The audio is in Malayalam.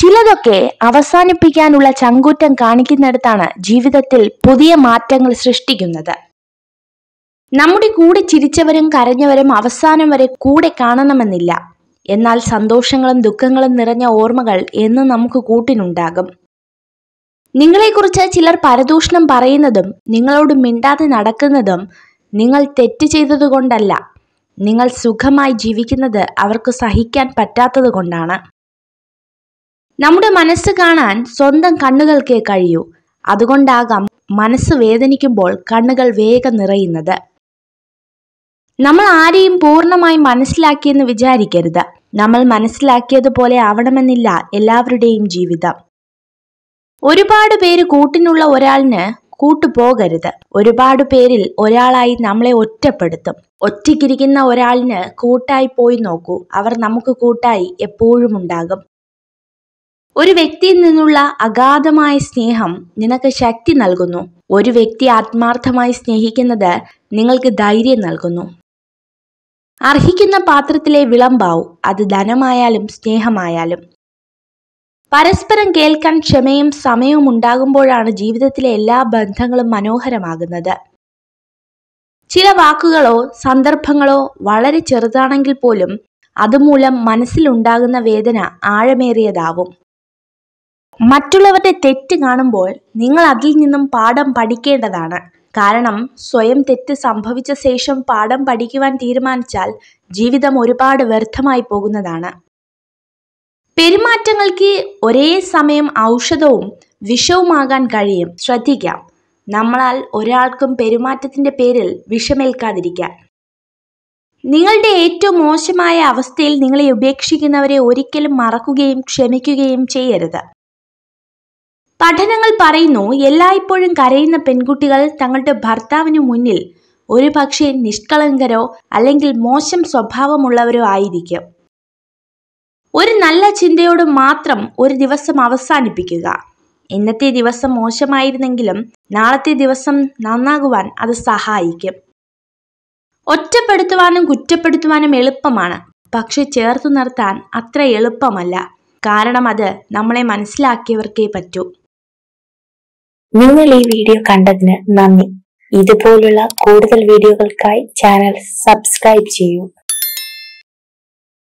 ചിലതൊക്കെ അവസാനിപ്പിക്കാനുള്ള ചങ്കൂറ്റം കാണിക്കുന്നിടത്താണ് ജീവിതത്തിൽ പുതിയ മാറ്റങ്ങൾ സൃഷ്ടിക്കുന്നത് നമ്മുടെ കൂടെ ചിരിച്ചവരും കരഞ്ഞവരും അവസാനം വരെ കൂടെ കാണണമെന്നില്ല എന്നാൽ സന്തോഷങ്ങളും ദുഃഖങ്ങളും നിറഞ്ഞ ഓർമ്മകൾ എന്ന് നമുക്ക് കൂട്ടിനുണ്ടാകും നിങ്ങളെക്കുറിച്ച് ചിലർ പരദൂഷണം പറയുന്നതും നിങ്ങളോട് മിണ്ടാതെ നടക്കുന്നതും നിങ്ങൾ തെറ്റ് ചെയ്തതുകൊണ്ടല്ല നിങ്ങൾ സുഖമായി ജീവിക്കുന്നത് അവർക്ക് സഹിക്കാൻ പറ്റാത്തത് കൊണ്ടാണ് നമ്മുടെ മനസ്സ് കാണാൻ സ്വന്തം കണ്ണുകൾക്കേ കഴിയൂ അതുകൊണ്ടാകാം മനസ്സ് വേദനിക്കുമ്പോൾ കണ്ണുകൾ വേഗം നിറയുന്നത് നമ്മൾ ആരെയും പൂർണ്ണമായി മനസ്സിലാക്കിയെന്ന് വിചാരിക്കരുത് നമ്മൾ മനസ്സിലാക്കിയതുപോലെ ആവണമെന്നില്ല എല്ലാവരുടെയും ജീവിതം ഒരുപാട് പേര് കൂട്ടിനുള്ള ഒരാളിന് കൂട്ടുപോകരുത് ഒരുപാട് പേരിൽ ഒരാളായി നമ്മളെ ഒറ്റപ്പെടുത്തും ഒറ്റയ്ക്കിരിക്കുന്ന ഒരാളിന് കൂട്ടായി പോയി നോക്കൂ അവർ നമുക്ക് കൂട്ടായി എപ്പോഴും ഉണ്ടാകും ഒരു വ്യക്തിയിൽ നിന്നുള്ള അഗാധമായ സ്നേഹം നിനക്ക് ശക്തി നൽകുന്നു ഒരു വ്യക്തി ആത്മാർത്ഥമായി സ്നേഹിക്കുന്നത് നിങ്ങൾക്ക് ധൈര്യം നൽകുന്നു അർഹിക്കുന്ന പാത്രത്തിലെ വിളമ്പാവും അത് ധനമായാലും സ്നേഹമായാലും പരസ്പരം കേൾക്കാൻ ക്ഷമയും സമയവും ഉണ്ടാകുമ്പോഴാണ് ജീവിതത്തിലെ എല്ലാ ബന്ധങ്ങളും മനോഹരമാകുന്നത് ചില വാക്കുകളോ സന്ദർഭങ്ങളോ വളരെ ചെറുതാണെങ്കിൽ പോലും അതുമൂലം മനസ്സിലുണ്ടാകുന്ന വേദന ആഴമേറിയതാവും മറ്റുള്ളവരുടെ തെറ്റ് കാണുമ്പോൾ നിങ്ങൾ അതിൽ നിന്നും പാഠം പഠിക്കേണ്ടതാണ് കാരണം സ്വയം തെറ്റ് സംഭവിച്ച ശേഷം പാഠം പഠിക്കുവാൻ തീരുമാനിച്ചാൽ ജീവിതം ഒരുപാട് വ്യർത്ഥമായി പോകുന്നതാണ് പെരുമാറ്റങ്ങൾക്ക് ഒരേ സമയം ഔഷധവും വിഷവുമാകാൻ കഴിയും ശ്രദ്ധിക്കാം നമ്മളാൽ ഒരാൾക്കും പെരുമാറ്റത്തിൻ്റെ പേരിൽ വിഷമേൽക്കാതിരിക്കാൻ നിങ്ങളുടെ ഏറ്റവും മോശമായ അവസ്ഥയിൽ നിങ്ങളെ ഉപേക്ഷിക്കുന്നവരെ ഒരിക്കലും മറക്കുകയും ക്ഷമിക്കുകയും ചെയ്യരുത് പഠനങ്ങൾ പറയുന്നു എല്ലായ്പ്പോഴും കരയുന്ന പെൺകുട്ടികൾ തങ്ങളുടെ ഭർത്താവിനു മുന്നിൽ ഒരു പക്ഷേ നിഷ്കളങ്കരോ അല്ലെങ്കിൽ മോശം സ്വഭാവമുള്ളവരോ ആയിരിക്കും ഒരു നല്ല ചിന്തയോട് മാത്രം ഒരു ദിവസം അവസാനിപ്പിക്കുക ഇന്നത്തെ ദിവസം മോശമായിരുന്നെങ്കിലും നാളത്തെ ദിവസം നന്നാകുവാൻ അത് സഹായിക്കും ഒറ്റപ്പെടുത്തുവാനും കുറ്റപ്പെടുത്തുവാനും എളുപ്പമാണ് പക്ഷെ ചേർത്തു നിർത്താൻ അത്ര എളുപ്പമല്ല കാരണം അത് നമ്മളെ മനസ്സിലാക്കിയവർക്കേ പറ്റൂ നിങ്ങൾ ഈ വീഡിയോ കണ്ടതിന് നന്ദി ഇതുപോലുള്ള കൂടുതൽ വീഡിയോകൾക്കായി ചാനൽ സബ്സ്ക്രൈബ് ചെയ്യൂ